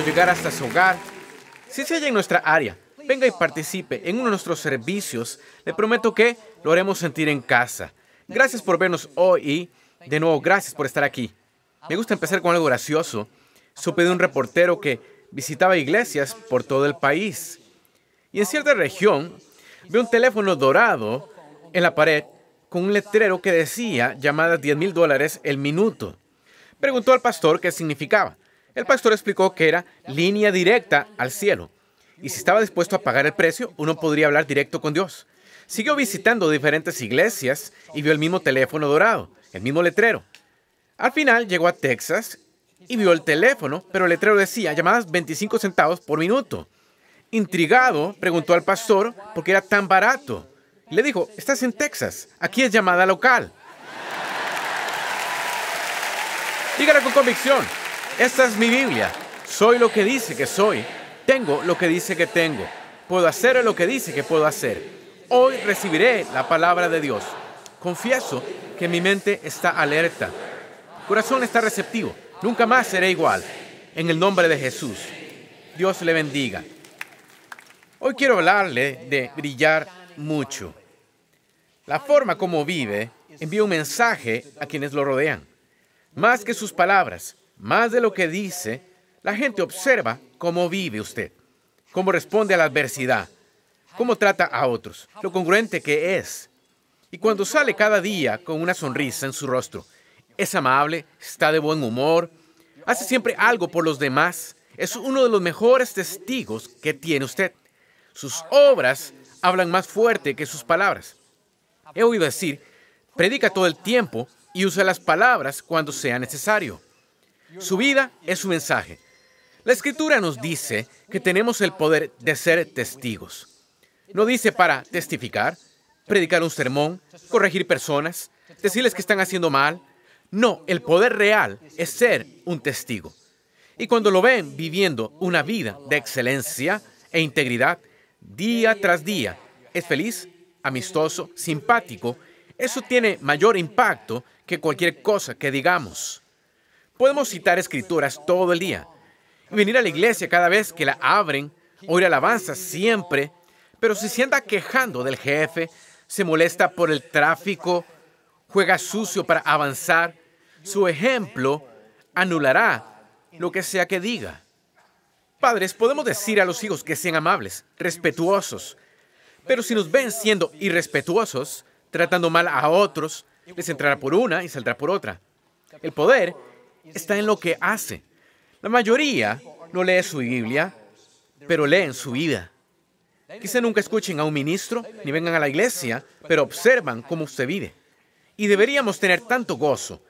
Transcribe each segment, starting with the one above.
llegar hasta su hogar. Si se halla en nuestra área, venga y participe en uno de nuestros servicios. Le prometo que lo haremos sentir en casa. Gracias por vernos hoy y, de nuevo, gracias por estar aquí. Me gusta empezar con algo gracioso. Supe de un reportero que visitaba iglesias por todo el país. Y en cierta región, vio un teléfono dorado en la pared con un letrero que decía llamadas 10 mil dólares el minuto. Preguntó al pastor qué significaba. El pastor explicó que era línea directa al cielo. Y si estaba dispuesto a pagar el precio, uno podría hablar directo con Dios. Siguió visitando diferentes iglesias y vio el mismo teléfono dorado, el mismo letrero. Al final llegó a Texas y vio el teléfono, pero el letrero decía llamadas 25 centavos por minuto. Intrigado, preguntó al pastor por qué era tan barato. Le dijo, estás en Texas, aquí es llamada local. Dígale con convicción. Esta es mi Biblia. Soy lo que dice que soy. Tengo lo que dice que tengo. Puedo hacer lo que dice que puedo hacer. Hoy recibiré la palabra de Dios. Confieso que mi mente está alerta. mi corazón está receptivo. Nunca más seré igual. En el nombre de Jesús. Dios le bendiga. Hoy quiero hablarle de brillar mucho. La forma como vive envía un mensaje a quienes lo rodean. Más que sus palabras, más de lo que dice, la gente observa cómo vive usted, cómo responde a la adversidad, cómo trata a otros, lo congruente que es. Y cuando sale cada día con una sonrisa en su rostro, es amable, está de buen humor, hace siempre algo por los demás, es uno de los mejores testigos que tiene usted. Sus obras hablan más fuerte que sus palabras. He oído decir, predica todo el tiempo y usa las palabras cuando sea necesario. Su vida es su mensaje. La escritura nos dice que tenemos el poder de ser testigos. No dice para testificar, predicar un sermón, corregir personas, decirles que están haciendo mal. No, el poder real es ser un testigo. Y cuando lo ven viviendo una vida de excelencia e integridad, día tras día, es feliz, amistoso, simpático, eso tiene mayor impacto que cualquier cosa que digamos. Podemos citar escrituras todo el día, venir a la iglesia cada vez que la abren, oír alabanza siempre, pero si se anda quejando del jefe, se molesta por el tráfico, juega sucio para avanzar, su ejemplo anulará lo que sea que diga. Padres, podemos decir a los hijos que sean amables, respetuosos, pero si nos ven siendo irrespetuosos, tratando mal a otros, les entrará por una y saldrá por otra. El poder está en lo que hace. La mayoría no lee su Biblia, pero leen su vida. Quizá nunca escuchen a un ministro ni vengan a la iglesia, pero observan cómo usted vive. Y deberíamos tener tanto gozo,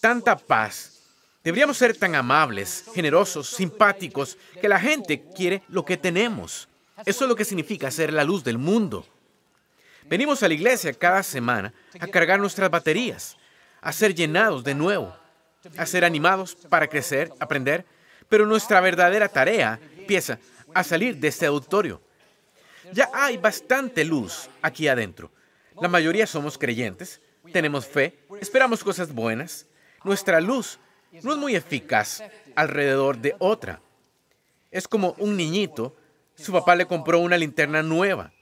tanta paz. Deberíamos ser tan amables, generosos, simpáticos, que la gente quiere lo que tenemos. Eso es lo que significa ser la luz del mundo. Venimos a la iglesia cada semana a cargar nuestras baterías, a ser llenados de nuevo a ser animados para crecer, aprender, pero nuestra verdadera tarea empieza a salir de este auditorio. Ya hay bastante luz aquí adentro. La mayoría somos creyentes, tenemos fe, esperamos cosas buenas. Nuestra luz no es muy eficaz alrededor de otra. Es como un niñito, su papá le compró una linterna nueva.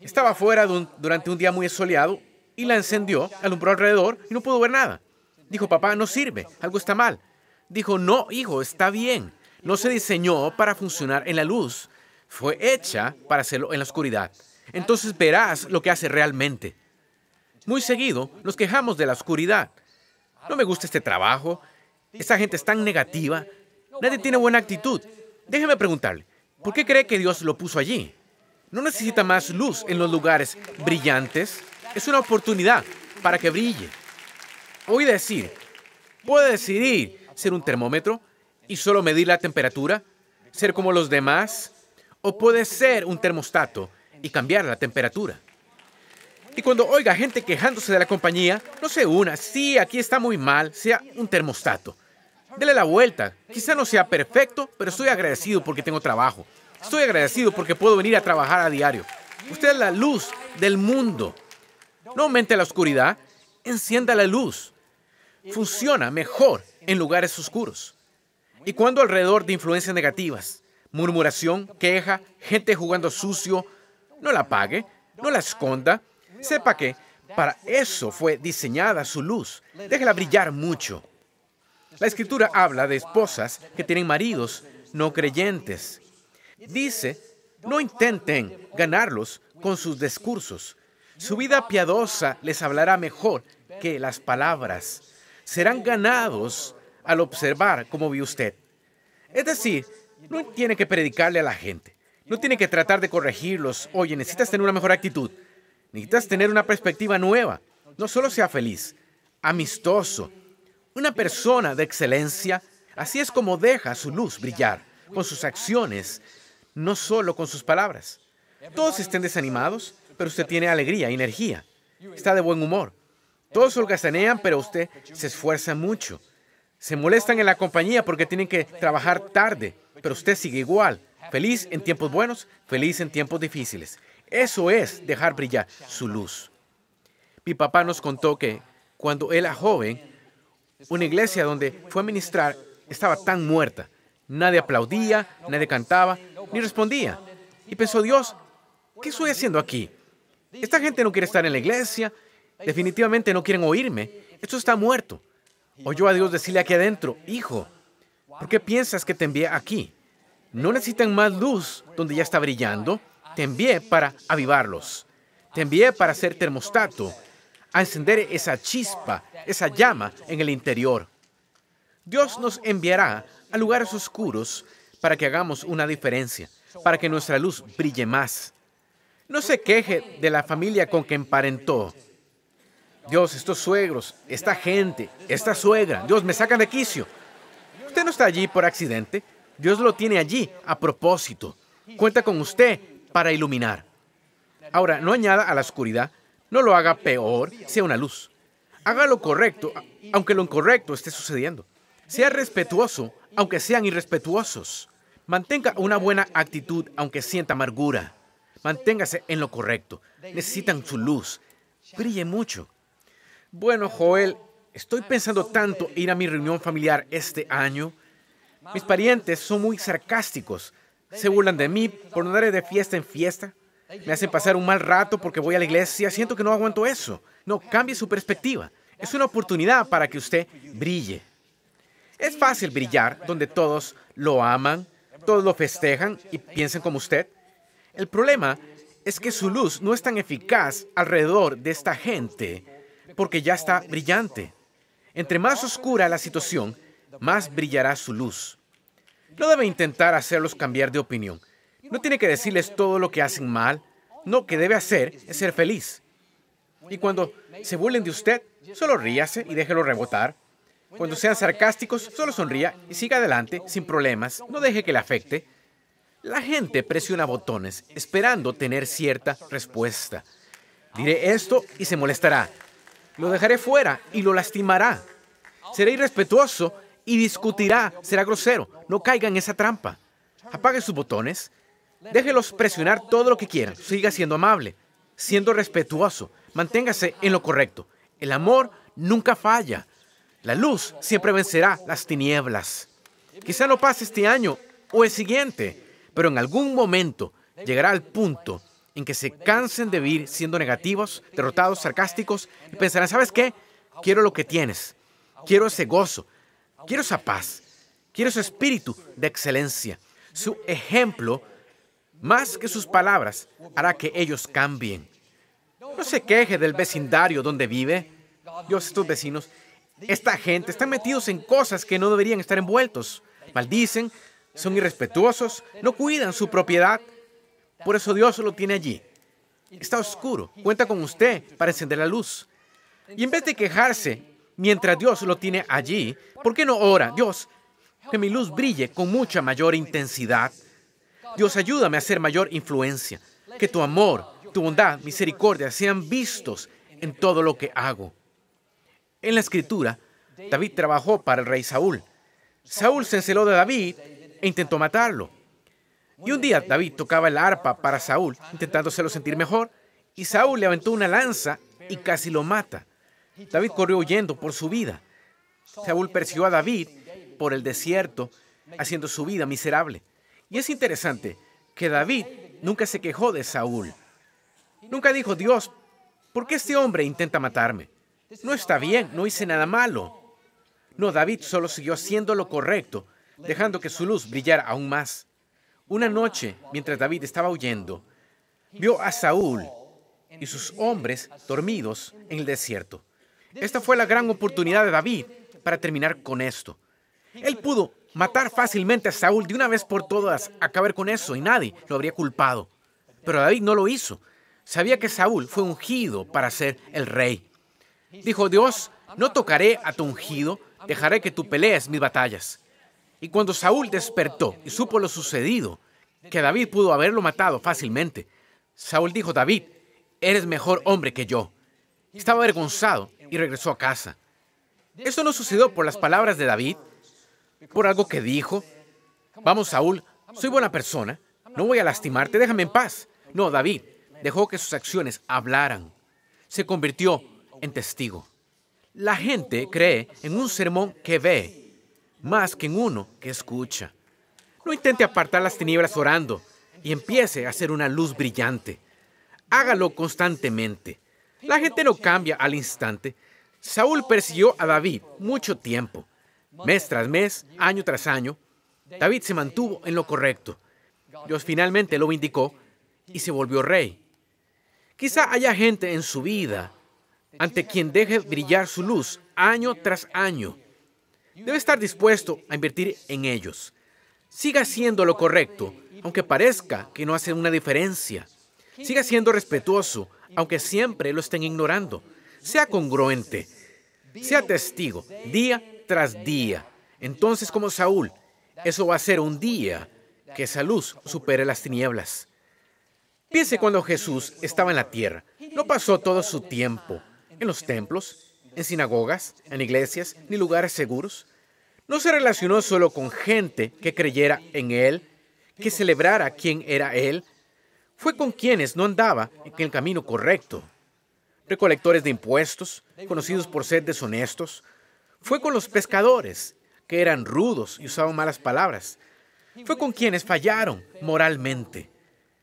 Estaba afuera durante un día muy soleado y la encendió, alumbró alrededor y no pudo ver nada. Dijo, papá, no sirve, algo está mal. Dijo, no, hijo, está bien. No se diseñó para funcionar en la luz, fue hecha para hacerlo en la oscuridad. Entonces verás lo que hace realmente. Muy seguido nos quejamos de la oscuridad. No me gusta este trabajo, esta gente es tan negativa, nadie tiene buena actitud. Déjeme preguntarle, ¿por qué cree que Dios lo puso allí? ¿No necesita más luz en los lugares brillantes? Es una oportunidad para que brille. Puede decir, puede decidir ser un termómetro y solo medir la temperatura, ser como los demás, o puede ser un termostato y cambiar la temperatura. Y cuando oiga gente quejándose de la compañía, no se una, sí, aquí está muy mal, sea un termostato. Dele la vuelta, quizá no sea perfecto, pero estoy agradecido porque tengo trabajo. Estoy agradecido porque puedo venir a trabajar a diario. Usted es la luz del mundo. No aumente la oscuridad, encienda la luz funciona mejor en lugares oscuros. Y cuando alrededor de influencias negativas, murmuración, queja, gente jugando sucio, no la apague, no la esconda, sepa que para eso fue diseñada su luz. Déjela brillar mucho. La escritura habla de esposas que tienen maridos no creyentes. Dice, no intenten ganarlos con sus discursos. Su vida piadosa les hablará mejor que las palabras serán ganados al observar como vi usted. Es decir, no tiene que predicarle a la gente. No tiene que tratar de corregirlos. Oye, necesitas tener una mejor actitud. Necesitas tener una perspectiva nueva. No solo sea feliz, amistoso. Una persona de excelencia. Así es como deja su luz brillar con sus acciones, no solo con sus palabras. Todos estén desanimados, pero usted tiene alegría, energía. Está de buen humor. Todos holgazanean, pero usted se esfuerza mucho. Se molestan en la compañía porque tienen que trabajar tarde, pero usted sigue igual, feliz en tiempos buenos, feliz en tiempos difíciles. Eso es dejar brillar su luz. Mi papá nos contó que cuando él era joven, una iglesia donde fue a ministrar estaba tan muerta. Nadie aplaudía, nadie cantaba, ni respondía. Y pensó Dios, ¿qué estoy haciendo aquí? Esta gente no quiere estar en la iglesia, Definitivamente no quieren oírme. Esto está muerto. Oyó a Dios decirle aquí adentro, hijo, ¿por qué piensas que te envié aquí? No necesitan más luz donde ya está brillando. Te envié para avivarlos. Te envié para hacer termostato, a encender esa chispa, esa llama en el interior. Dios nos enviará a lugares oscuros para que hagamos una diferencia, para que nuestra luz brille más. No se queje de la familia con que emparentó. Dios, estos suegros, esta gente, esta suegra, Dios, me sacan de quicio. Usted no está allí por accidente. Dios lo tiene allí a propósito. Cuenta con usted para iluminar. Ahora, no añada a la oscuridad, no lo haga peor, sea una luz. Haga lo correcto, aunque lo incorrecto esté sucediendo. Sea respetuoso, aunque sean irrespetuosos. Mantenga una buena actitud, aunque sienta amargura. Manténgase en lo correcto. Necesitan su luz. Brille mucho. Bueno, Joel, estoy pensando tanto ir a mi reunión familiar este año. Mis parientes son muy sarcásticos. Se burlan de mí por no dar de fiesta en fiesta. Me hacen pasar un mal rato porque voy a la iglesia. Siento que no aguanto eso. No, cambie su perspectiva. Es una oportunidad para que usted brille. Es fácil brillar donde todos lo aman, todos lo festejan y piensen como usted. El problema es que su luz no es tan eficaz alrededor de esta gente porque ya está brillante. Entre más oscura la situación, más brillará su luz. No debe intentar hacerlos cambiar de opinión. No tiene que decirles todo lo que hacen mal. No, que debe hacer es ser feliz. Y cuando se burlen de usted, solo ríase y déjelo rebotar. Cuando sean sarcásticos, solo sonría y siga adelante sin problemas. No deje que le afecte. La gente presiona botones esperando tener cierta respuesta. Diré esto y se molestará. Lo dejaré fuera y lo lastimará. Será irrespetuoso y discutirá, será grosero. No caiga en esa trampa. Apague sus botones. Déjelos presionar todo lo que quieran. Siga siendo amable, siendo respetuoso. Manténgase en lo correcto. El amor nunca falla. La luz siempre vencerá las tinieblas. Quizá no pase este año o el siguiente, pero en algún momento llegará al punto en que se cansen de vivir siendo negativos, derrotados, sarcásticos y pensarán, ¿sabes qué? Quiero lo que tienes, quiero ese gozo, quiero esa paz, quiero su espíritu de excelencia. Su ejemplo, más que sus palabras, hará que ellos cambien. No se queje del vecindario donde vive. Dios, estos vecinos, esta gente, están metidos en cosas que no deberían estar envueltos. Maldicen, son irrespetuosos, no cuidan su propiedad, por eso Dios lo tiene allí. Está oscuro. Cuenta con usted para encender la luz. Y en vez de quejarse mientras Dios lo tiene allí, ¿por qué no ora? Dios, que mi luz brille con mucha mayor intensidad. Dios, ayúdame a hacer mayor influencia. Que tu amor, tu bondad, misericordia sean vistos en todo lo que hago. En la escritura, David trabajó para el rey Saúl. Saúl se enceló de David e intentó matarlo. Y un día David tocaba el arpa para Saúl, intentándoselo sentir mejor, y Saúl le aventó una lanza y casi lo mata. David corrió huyendo por su vida. Saúl persiguió a David por el desierto, haciendo su vida miserable. Y es interesante que David nunca se quejó de Saúl. Nunca dijo, Dios, ¿por qué este hombre intenta matarme? No está bien, no hice nada malo. No, David solo siguió haciendo lo correcto, dejando que su luz brillara aún más. Una noche, mientras David estaba huyendo, vio a Saúl y sus hombres dormidos en el desierto. Esta fue la gran oportunidad de David para terminar con esto. Él pudo matar fácilmente a Saúl de una vez por todas, acabar con eso y nadie lo habría culpado. Pero David no lo hizo. Sabía que Saúl fue ungido para ser el rey. Dijo, Dios, no tocaré a tu ungido, dejaré que tú pelees mis batallas. Y cuando Saúl despertó y supo lo sucedido, que David pudo haberlo matado fácilmente, Saúl dijo, David, eres mejor hombre que yo. Estaba avergonzado y regresó a casa. Esto no sucedió por las palabras de David, por algo que dijo. Vamos, Saúl, soy buena persona, no voy a lastimarte, déjame en paz. No, David dejó que sus acciones hablaran. Se convirtió en testigo. La gente cree en un sermón que ve más que en uno que escucha. No intente apartar las tinieblas orando y empiece a ser una luz brillante. Hágalo constantemente. La gente no cambia al instante. Saúl persiguió a David mucho tiempo. Mes tras mes, año tras año, David se mantuvo en lo correcto. Dios finalmente lo vindicó y se volvió rey. Quizá haya gente en su vida ante quien deje brillar su luz año tras año Debe estar dispuesto a invertir en ellos. Siga haciendo lo correcto, aunque parezca que no hace una diferencia. Siga siendo respetuoso, aunque siempre lo estén ignorando. Sea congruente. Sea testigo día tras día. Entonces, como Saúl, eso va a ser un día que esa luz supere las tinieblas. Piense cuando Jesús estaba en la tierra. No pasó todo su tiempo en los templos, en sinagogas, en iglesias, ni lugares seguros. No se relacionó solo con gente que creyera en Él, que celebrara quién era Él. Fue con quienes no andaba en el camino correcto. Recolectores de impuestos, conocidos por ser deshonestos. Fue con los pescadores, que eran rudos y usaban malas palabras. Fue con quienes fallaron moralmente.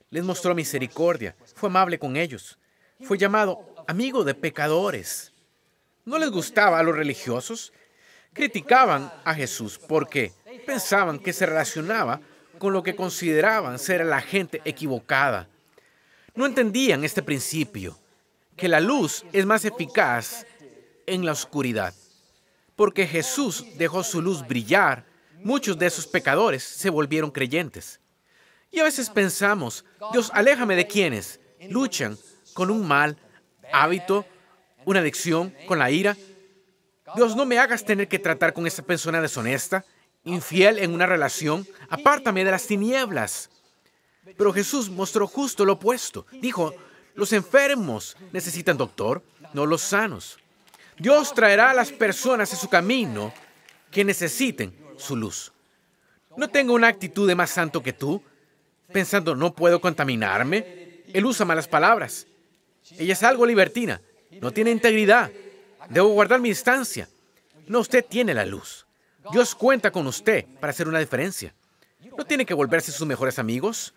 Les mostró misericordia, fue amable con ellos. Fue llamado amigo de pecadores no les gustaba a los religiosos. Criticaban a Jesús porque pensaban que se relacionaba con lo que consideraban ser la gente equivocada. No entendían este principio, que la luz es más eficaz en la oscuridad. Porque Jesús dejó su luz brillar, muchos de esos pecadores se volvieron creyentes. Y a veces pensamos, Dios, aléjame de quienes luchan con un mal hábito una adicción con la ira. Dios, no me hagas tener que tratar con esa persona deshonesta, infiel en una relación. Apártame de las tinieblas. Pero Jesús mostró justo lo opuesto. Dijo, los enfermos necesitan doctor, no los sanos. Dios traerá a las personas en su camino que necesiten su luz. No tengo una actitud de más santo que tú, pensando no puedo contaminarme. Él usa malas palabras. Ella es algo libertina. No tiene integridad. Debo guardar mi distancia. No, usted tiene la luz. Dios cuenta con usted para hacer una diferencia. No tiene que volverse sus mejores amigos.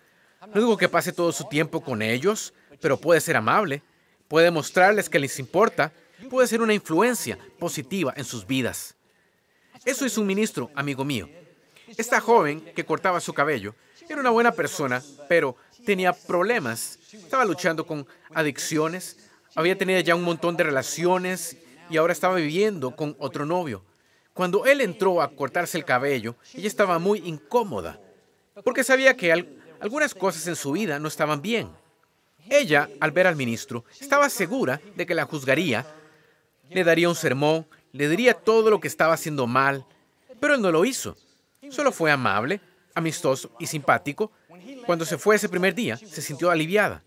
No digo que pase todo su tiempo con ellos, pero puede ser amable. Puede mostrarles que les importa. Puede ser una influencia positiva en sus vidas. Eso es un ministro, amigo mío. Esta joven que cortaba su cabello era una buena persona, pero tenía problemas. Estaba luchando con adicciones, había tenido ya un montón de relaciones y ahora estaba viviendo con otro novio. Cuando él entró a cortarse el cabello, ella estaba muy incómoda, porque sabía que algunas cosas en su vida no estaban bien. Ella, al ver al ministro, estaba segura de que la juzgaría, le daría un sermón, le diría todo lo que estaba haciendo mal, pero él no lo hizo. Solo fue amable, amistoso y simpático. Cuando se fue ese primer día, se sintió aliviada.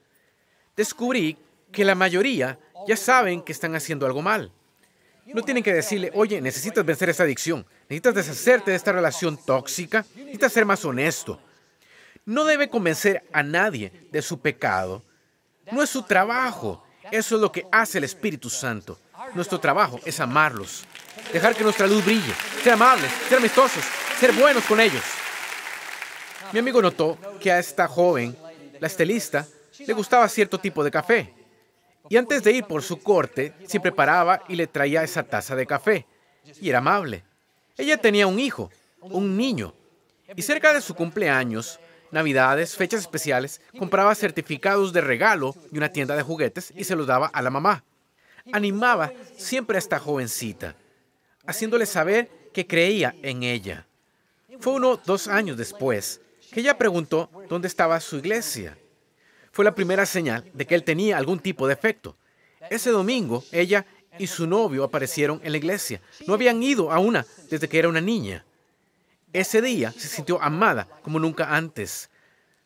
Descubrí que la mayoría ya saben que están haciendo algo mal. No tienen que decirle, oye, necesitas vencer esta adicción, necesitas deshacerte de esta relación tóxica, necesitas ser más honesto. No debe convencer a nadie de su pecado. No es su trabajo. Eso es lo que hace el Espíritu Santo. Nuestro trabajo es amarlos, dejar que nuestra luz brille, ser amables, ser amistosos, ser buenos con ellos. Mi amigo notó que a esta joven, la estelista, le gustaba cierto tipo de café. Y antes de ir por su corte, se preparaba y le traía esa taza de café. Y era amable. Ella tenía un hijo, un niño. Y cerca de su cumpleaños, navidades, fechas especiales, compraba certificados de regalo de una tienda de juguetes y se los daba a la mamá. Animaba siempre a esta jovencita, haciéndole saber que creía en ella. Fue uno dos años después que ella preguntó dónde estaba su iglesia fue la primera señal de que él tenía algún tipo de efecto. Ese domingo, ella y su novio aparecieron en la iglesia. No habían ido a una desde que era una niña. Ese día se sintió amada como nunca antes.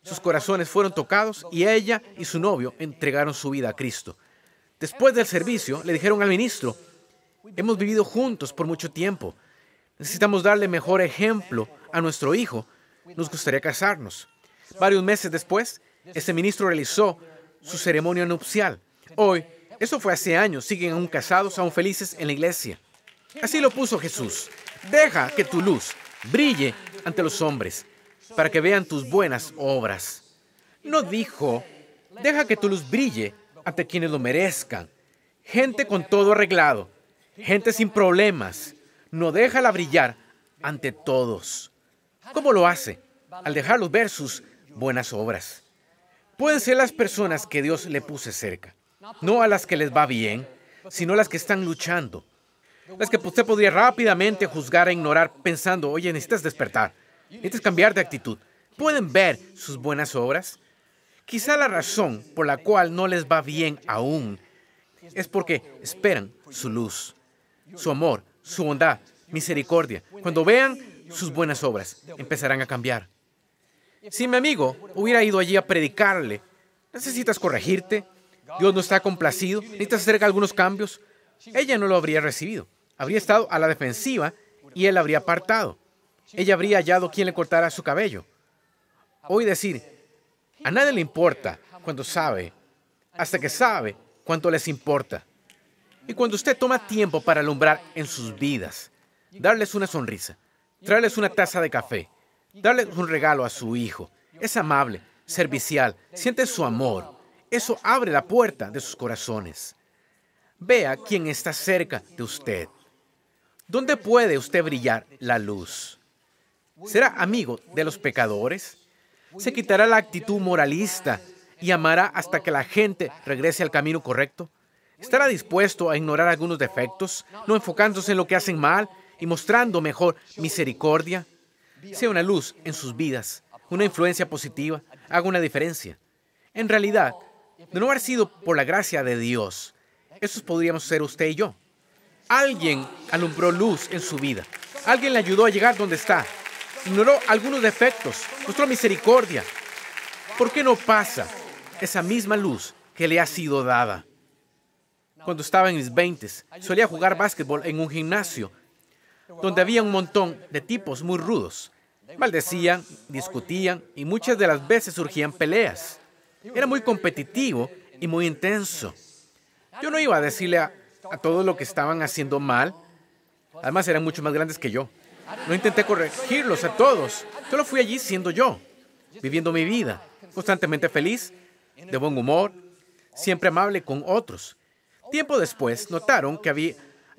Sus corazones fueron tocados y ella y su novio entregaron su vida a Cristo. Después del servicio, le dijeron al ministro, hemos vivido juntos por mucho tiempo. Necesitamos darle mejor ejemplo a nuestro hijo. Nos gustaría casarnos. Varios meses después, ese ministro realizó su ceremonia nupcial. Hoy, eso fue hace años, siguen aún casados, aún felices en la iglesia. Así lo puso Jesús. Deja que tu luz brille ante los hombres, para que vean tus buenas obras. No dijo, deja que tu luz brille ante quienes lo merezcan. Gente con todo arreglado, gente sin problemas. No déjala brillar ante todos. ¿Cómo lo hace? Al dejarlos ver sus buenas obras. Pueden ser las personas que Dios le puse cerca, no a las que les va bien, sino a las que están luchando. Las que usted podría rápidamente juzgar e ignorar pensando, oye, necesitas despertar, necesitas cambiar de actitud. ¿Pueden ver sus buenas obras? Quizá la razón por la cual no les va bien aún es porque esperan su luz, su amor, su bondad, misericordia. Cuando vean sus buenas obras, empezarán a cambiar. Si mi amigo hubiera ido allí a predicarle, necesitas corregirte, Dios no está complacido, necesitas hacer algunos cambios, ella no lo habría recibido. Habría estado a la defensiva y él habría apartado. Ella habría hallado quien le cortara su cabello. Hoy decir, a nadie le importa cuando sabe, hasta que sabe cuánto les importa. Y cuando usted toma tiempo para alumbrar en sus vidas, darles una sonrisa, traerles una taza de café, Darle un regalo a su hijo. Es amable, servicial, siente su amor. Eso abre la puerta de sus corazones. Vea quién está cerca de usted. ¿Dónde puede usted brillar la luz? ¿Será amigo de los pecadores? ¿Se quitará la actitud moralista y amará hasta que la gente regrese al camino correcto? ¿Estará dispuesto a ignorar algunos defectos, no enfocándose en lo que hacen mal y mostrando mejor misericordia? sea una luz en sus vidas, una influencia positiva, haga una diferencia. En realidad, de no haber sido por la gracia de Dios, esos podríamos ser usted y yo. Alguien alumbró luz en su vida. Alguien le ayudó a llegar donde está. Ignoró algunos defectos, mostró misericordia. ¿Por qué no pasa esa misma luz que le ha sido dada? Cuando estaba en mis 20, solía jugar básquetbol en un gimnasio donde había un montón de tipos muy rudos. Maldecían, discutían y muchas de las veces surgían peleas. Era muy competitivo y muy intenso. Yo no iba a decirle a, todos lo que estaban haciendo mal. Además eran mucho más grandes que yo. No intenté corregirlos a todos. Solo fui allí siendo yo, viviendo mi vida, constantemente feliz, de buen humor, siempre amable con otros. Tiempo después notaron que había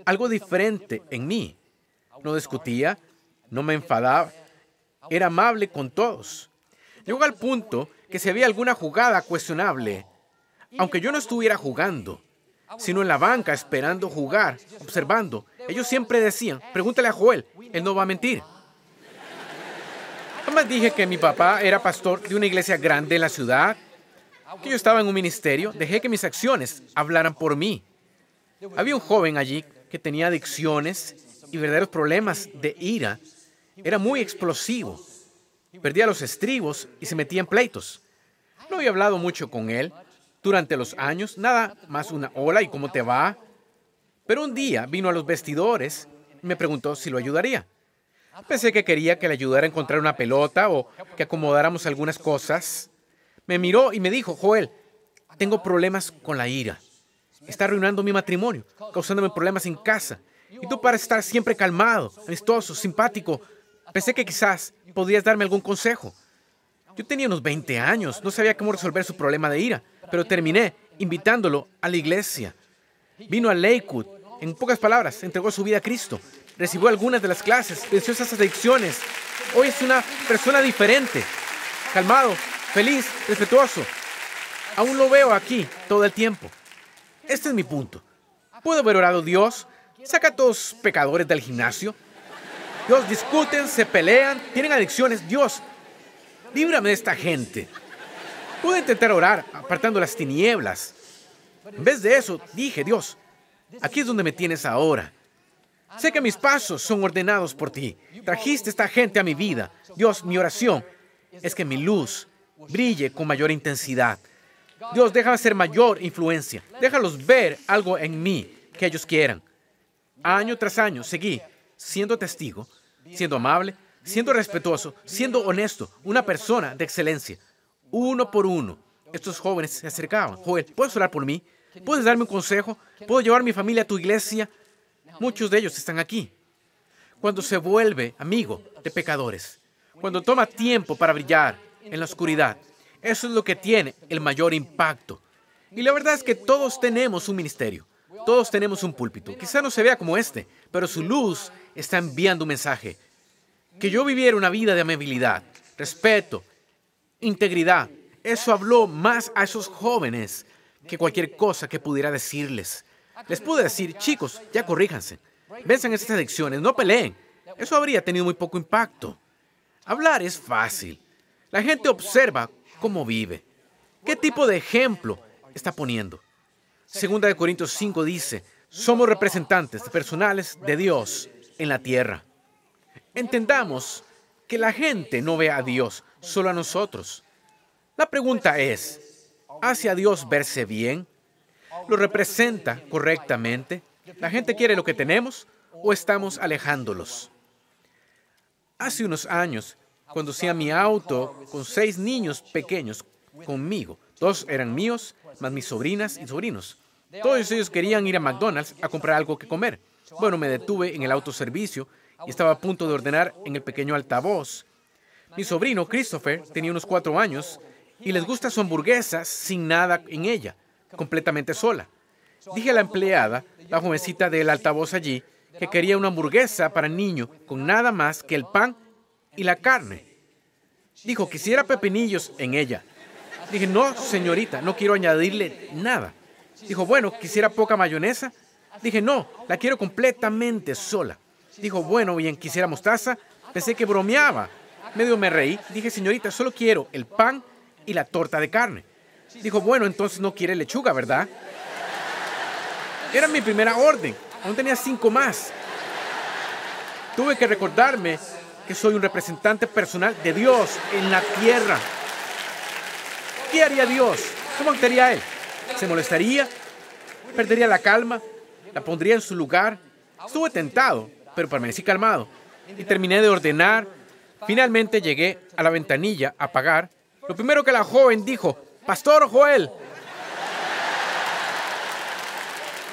algo diferente en mí. No discutía, no me enfadaba, era amable con todos. Llegó al punto que si había alguna jugada cuestionable, aunque yo no estuviera jugando, sino en la banca esperando jugar, observando, ellos siempre decían, pregúntale a Joel, él no va a mentir. Jamás dije que mi papá era pastor de una iglesia grande en la ciudad, que yo estaba en un ministerio, dejé que mis acciones hablaran por mí. Había un joven allí que tenía adicciones y verdaderos problemas de ira era muy explosivo. Perdía los estribos y se metía en pleitos. No había hablado mucho con él durante los años, nada más una hola y cómo te va. Pero un día vino a los vestidores y me preguntó si lo ayudaría. Pensé que quería que le ayudara a encontrar una pelota o que acomodáramos algunas cosas. Me miró y me dijo, Joel, tengo problemas con la ira. Está arruinando mi matrimonio, causándome problemas en casa. Y tú para estar siempre calmado, amistoso, simpático, Pensé que quizás podrías darme algún consejo. Yo tenía unos 20 años, no sabía cómo resolver su problema de ira, pero terminé invitándolo a la iglesia. Vino a Lakewood, en pocas palabras, entregó su vida a Cristo, recibió algunas de las clases, venció esas adicciones. Hoy es una persona diferente, calmado, feliz, respetuoso. Aún lo veo aquí todo el tiempo. Este es mi punto. Puedo haber orado Dios, saca a todos pecadores del gimnasio, Dios, discuten, se pelean, tienen adicciones. Dios, líbrame de esta gente. Pude intentar orar apartando las tinieblas. En vez de eso, dije, Dios, aquí es donde me tienes ahora. Sé que mis pasos son ordenados por ti. Trajiste esta gente a mi vida. Dios, mi oración es que mi luz brille con mayor intensidad. Dios, déjame ser mayor influencia. Déjalos ver algo en mí que ellos quieran. Año tras año seguí siendo testigo siendo amable, siendo respetuoso, siendo honesto, una persona de excelencia. Uno por uno, estos jóvenes se acercaban. Joel, ¿puedes orar por mí? ¿Puedes darme un consejo? ¿Puedo llevar mi familia a tu iglesia? Muchos de ellos están aquí. Cuando se vuelve amigo de pecadores, cuando toma tiempo para brillar en la oscuridad, eso es lo que tiene el mayor impacto. Y la verdad es que todos tenemos un ministerio. Todos tenemos un púlpito. Quizá no se vea como este, pero su luz está enviando un mensaje. Que yo viviera una vida de amabilidad, respeto, integridad. Eso habló más a esos jóvenes que cualquier cosa que pudiera decirles. Les pude decir, chicos, ya corríjanse. Venzan estas adicciones, no peleen. Eso habría tenido muy poco impacto. Hablar es fácil. La gente observa cómo vive. ¿Qué tipo de ejemplo está poniendo? Segunda de Corintios 5 dice, somos representantes personales de Dios en la tierra. Entendamos que la gente no ve a Dios, solo a nosotros. La pregunta es, ¿hace a Dios verse bien? ¿Lo representa correctamente? ¿La gente quiere lo que tenemos o estamos alejándolos? Hace unos años, conducía mi auto con seis niños pequeños conmigo Dos eran míos, más mis sobrinas y sobrinos. Todos ellos querían ir a McDonald's a comprar algo que comer. Bueno, me detuve en el autoservicio y estaba a punto de ordenar en el pequeño altavoz. Mi sobrino, Christopher, tenía unos cuatro años y les gusta su hamburguesa sin nada en ella, completamente sola. Dije a la empleada, la jovencita del altavoz allí, que quería una hamburguesa para niño con nada más que el pan y la carne. Dijo, quisiera pepinillos en ella. Dije, no, señorita, no quiero añadirle nada. Dijo, bueno, quisiera poca mayonesa. Dije, no, la quiero completamente sola. Dijo, bueno, bien, quisiera mostaza. Pensé que bromeaba. Medio me reí. Dije, señorita, solo quiero el pan y la torta de carne. Dijo, bueno, entonces no quiere lechuga, ¿verdad? Era mi primera orden. Aún tenía cinco más. Tuve que recordarme que soy un representante personal de Dios en la tierra. ¿Qué haría Dios? ¿Cómo actuaría Él? ¿Se molestaría? ¿Perdería la calma? ¿La pondría en su lugar? Estuve tentado, pero permanecí calmado. Y terminé de ordenar. Finalmente llegué a la ventanilla a pagar. Lo primero que la joven dijo, Pastor Joel.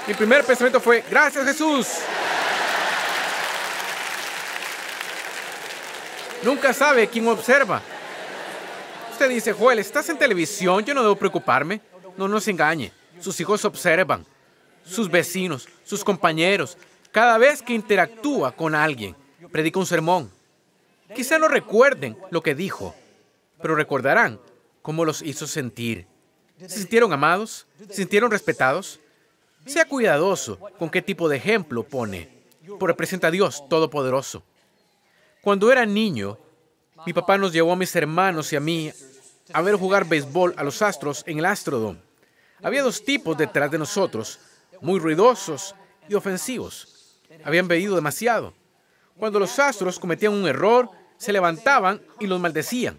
Mi primer pensamiento fue, gracias Jesús. Nunca sabe quién observa. Usted dice, Joel, estás en televisión, yo no debo preocuparme. No nos engañe. Sus hijos observan, sus vecinos, sus compañeros, cada vez que interactúa con alguien, predica un sermón. Quizá no recuerden lo que dijo, pero recordarán cómo los hizo sentir. ¿Se sintieron amados? ¿Se sintieron respetados? Sea cuidadoso con qué tipo de ejemplo pone, porque representa a Dios Todopoderoso. Cuando era niño, mi papá nos llevó a mis hermanos y a mí a ver jugar béisbol a los Astros en el Astrodome. Había dos tipos detrás de nosotros, muy ruidosos y ofensivos. Habían bebido demasiado. Cuando los Astros cometían un error, se levantaban y los maldecían.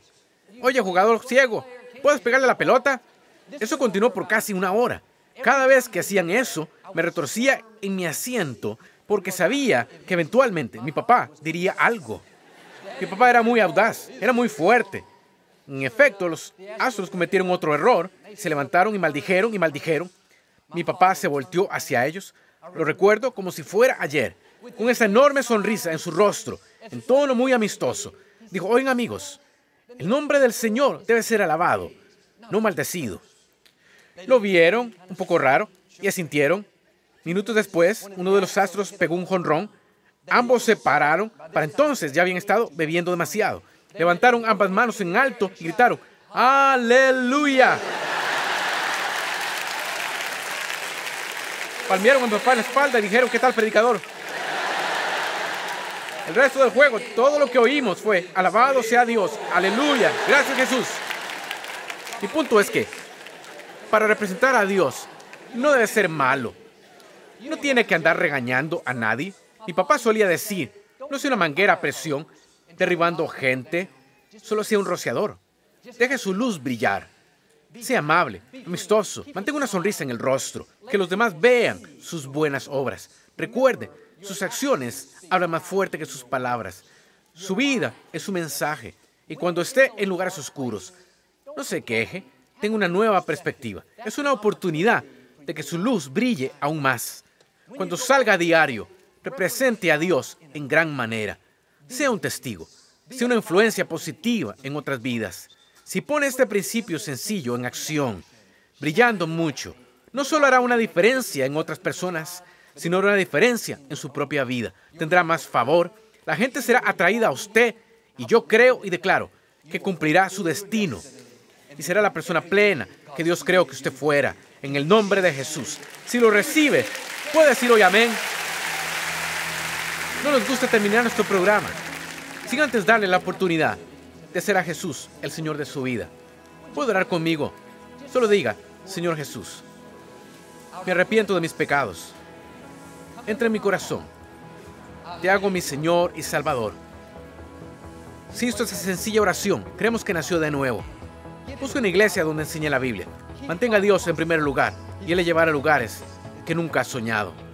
Oye, jugador ciego, ¿puedes pegarle la pelota? Eso continuó por casi una hora. Cada vez que hacían eso, me retorcía en mi asiento porque sabía que eventualmente mi papá diría algo. Mi papá era muy audaz, era muy fuerte. En efecto, los astros cometieron otro error, se levantaron y maldijeron y maldijeron. Mi papá se volteó hacia ellos, lo recuerdo como si fuera ayer, con esa enorme sonrisa en su rostro, en tono muy amistoso. Dijo, oigan amigos, el nombre del Señor debe ser alabado, no maldecido. Lo vieron, un poco raro, y asintieron. Minutos después, uno de los astros pegó un jonrón Ambos se pararon, para entonces ya habían estado bebiendo demasiado. Levantaron ambas manos en alto y gritaron, ¡Aleluya! Palmearon a en la espalda y dijeron, ¿qué tal, predicador? El resto del juego, todo lo que oímos fue, alabado sea Dios, aleluya, gracias Jesús. Mi punto es que, para representar a Dios, no debe ser malo. No tiene que andar regañando a nadie. Mi papá solía decir, no sea una manguera a presión, derribando gente, solo sea un rociador. Deje su luz brillar. Sea amable, amistoso, mantenga una sonrisa en el rostro, que los demás vean sus buenas obras. Recuerde, sus acciones hablan más fuerte que sus palabras. Su vida es su mensaje. Y cuando esté en lugares oscuros, no se queje, tenga una nueva perspectiva. Es una oportunidad de que su luz brille aún más. Cuando salga a diario, represente a Dios en gran manera. Sea un testigo, sea una influencia positiva en otras vidas. Si pone este principio sencillo en acción, brillando mucho, no solo hará una diferencia en otras personas, sino una diferencia en su propia vida. Tendrá más favor, la gente será atraída a usted y yo creo y declaro que cumplirá su destino y será la persona plena que Dios creo que usted fuera. En el nombre de Jesús. Si lo recibe, puede decir hoy amén no nos gusta terminar nuestro programa sin antes darle la oportunidad de ser a Jesús el Señor de su vida. Puede orar conmigo. Solo diga, Señor Jesús, me arrepiento de mis pecados. Entra en mi corazón. Te hago mi Señor y Salvador. Si esto esa sencilla oración, creemos que nació de nuevo. Busca una iglesia donde enseñe la Biblia. Mantenga a Dios en primer lugar y Él le llevará a lugares que nunca ha soñado.